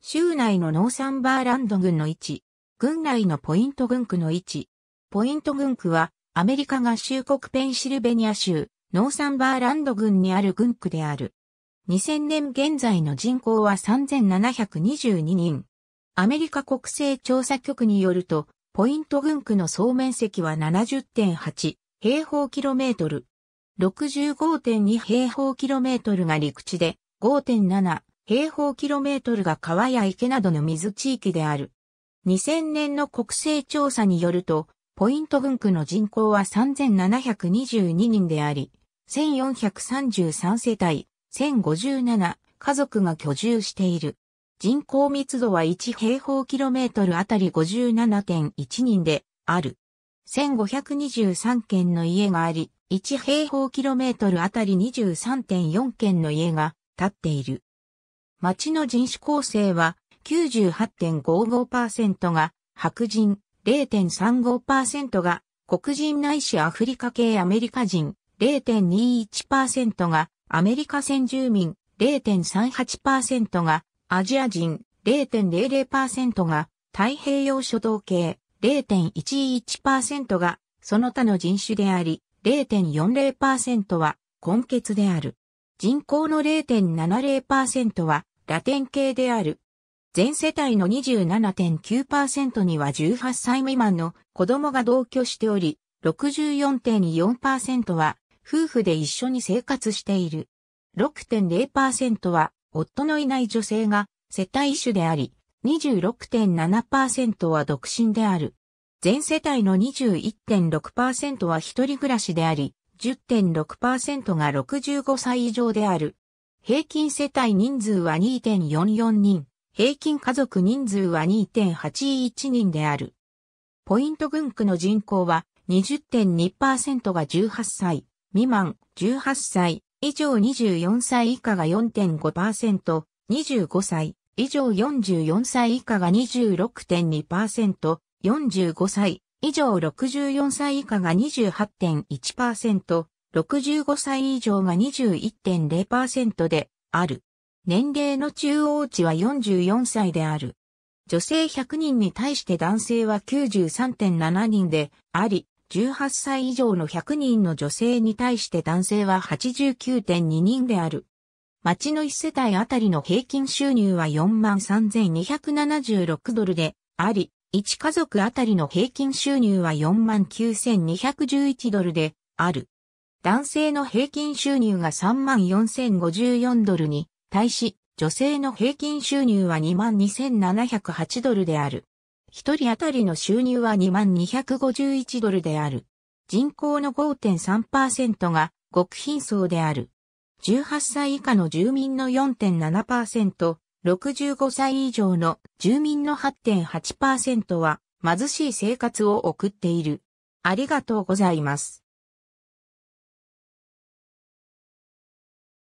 州内のノーサンバーランド郡の位置、郡内のポイント郡区の位置。ポイント郡区は、アメリカ合衆国ペンシルベニア州、ノーサンバーランド郡にある郡区である。2000年現在の人口は3722人。アメリカ国勢調査局によると、ポイント郡区の総面積は70.8平方キロメートル。65.2平方キロメートルが陸地で、5.7平方キロメートルが川や池などの水地域である。2000年の国勢調査によると、ポイント郡区の人口は3722人であり、1433世帯、1057家族が居住している。人口密度は1平方キロメートルあたり57.1人である。1523軒の家があり、1平方キロメートルあたり23.4軒の家が建っている。町の人種構成は98.55%が白人、0.35%が黒人ないしアフリカ系アメリカ人、0.21%がアメリカ先住民、0.38%がアジア人、0.00%が太平洋諸島系、0.11%がその他の人種であり、0.40%は根血である。人口の0.70%はラテン系である。全世帯の27.9%には18歳未満の子供が同居しており、64.4%は夫婦で一緒に生活している。6.0%は夫のいない女性が世帯主であり、26.7%は独身である。全世帯の21.6%は一人暮らしであり、10.6%が65歳以上である。平均世帯人数は2.44人、平均家族人数は2.81人である。ポイント群区の人口は20.2%が18歳未満、18歳以上24歳以下が4.5%、25歳以上44歳以下が26.2%、45歳以上64歳以下が28.1%、65歳以上が21.0%である。年齢の中央値は44歳である。女性100人に対して男性は93.7人であり、18歳以上の100人の女性に対して男性は89.2人である。町の1世帯あたりの平均収入は43,276ドルであり、1家族あたりの平均収入は49,211ドルである。男性の平均収入が34,054ドルに対し、女性の平均収入は22,708ドルである。一人当たりの収入は2251ドルである。人口の5.3%が極貧層である。18歳以下の住民の4.7%、65歳以上の住民の8.8%は貧しい生活を送っている。ありがとうございます。